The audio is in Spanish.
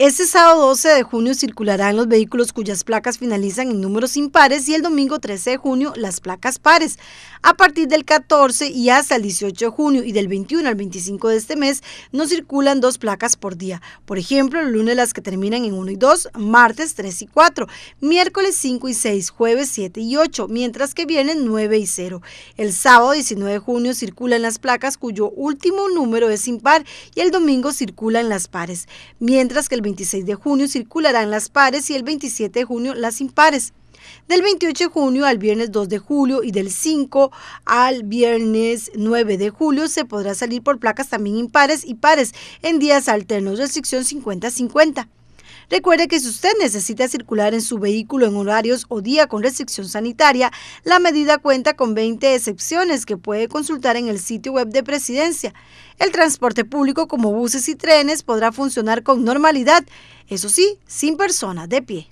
Este sábado 12 de junio circularán los vehículos cuyas placas finalizan en números impares y el domingo 13 de junio las placas pares. A partir del 14 y hasta el 18 de junio y del 21 al 25 de este mes no circulan dos placas por día. Por ejemplo, el lunes las que terminan en 1 y 2, martes 3 y 4, miércoles 5 y 6, jueves 7 y 8, mientras que vienen 9 y 0. El sábado 19 de junio circulan las placas cuyo último número es impar y el domingo circulan las pares, mientras que el 26 de junio circularán las pares y el 27 de junio las impares. Del 28 de junio al viernes 2 de julio y del 5 al viernes 9 de julio se podrá salir por placas también impares y pares en días alternos, restricción 50-50. Recuerde que si usted necesita circular en su vehículo en horarios o día con restricción sanitaria, la medida cuenta con 20 excepciones que puede consultar en el sitio web de Presidencia. El transporte público como buses y trenes podrá funcionar con normalidad, eso sí, sin personas de pie.